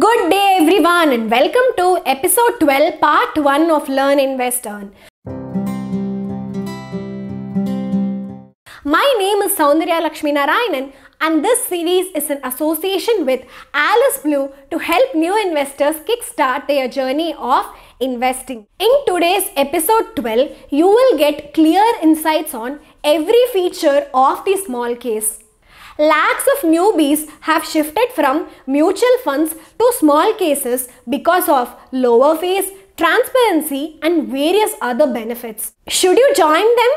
Good day everyone and welcome to episode 12 part 1 of Learn Invest Earn. My name is Soundarya Lakshmi Narayanan and this series is in association with Alice Blue to help new investors kickstart their journey of investing. In today's episode 12, you will get clear insights on every feature of the small case Lakhs of newbies have shifted from mutual funds to small cases because of lower fees, transparency and various other benefits. Should you join them?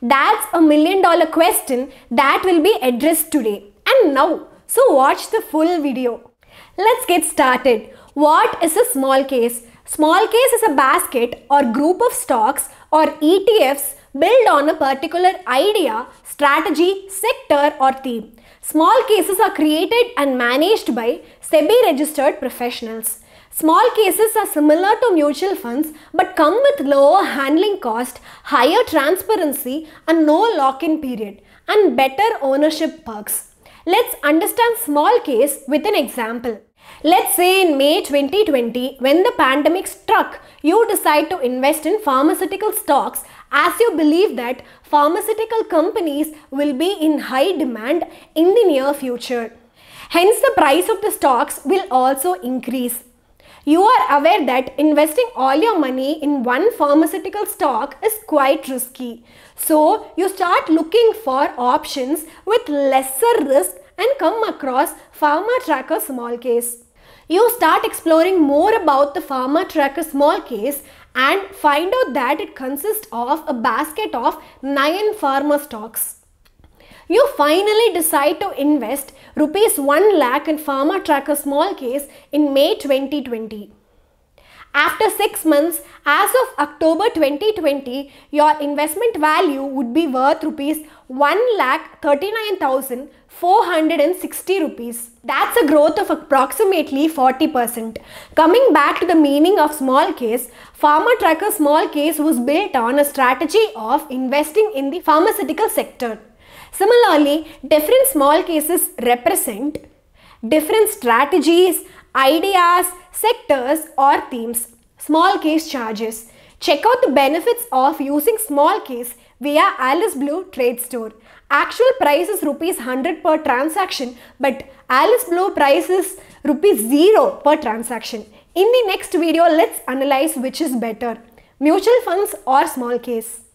That's a million dollar question that will be addressed today and now. So watch the full video. Let's get started. What is a small case? Small case is a basket or group of stocks or ETFs build on a particular idea, strategy, sector or theme. Small cases are created and managed by SEBI-registered professionals. Small cases are similar to mutual funds but come with lower handling cost, higher transparency and no lock-in period and better ownership perks. Let's understand small case with an example. Let's say in May 2020, when the pandemic struck, you decide to invest in pharmaceutical stocks as you believe that pharmaceutical companies will be in high demand in the near future. Hence, the price of the stocks will also increase. You are aware that investing all your money in one pharmaceutical stock is quite risky. So, you start looking for options with lesser risk and come across Pharma Tracker Small Case you start exploring more about the Pharma tracker small case and find out that it consists of a basket of 9 Pharma stocks. You finally decide to invest rupees 1 lakh in Pharma tracker small case in May 2020. After 6 months, as of October 2020, your investment value would be worth rupees 1,39,460 rupees. That's a growth of approximately 40%. Coming back to the meaning of small case, Farmer Tracker Small Case was built on a strategy of investing in the pharmaceutical sector. Similarly, different small cases represent different strategies, ideas, sectors or themes. Small case charges. Check out the benefits of using small case via Alice Blue Trade Store. Actual price is rupees 100 per transaction but Alice Blue price is rupees 0 per transaction. In the next video, let's analyze which is better, mutual funds or small case.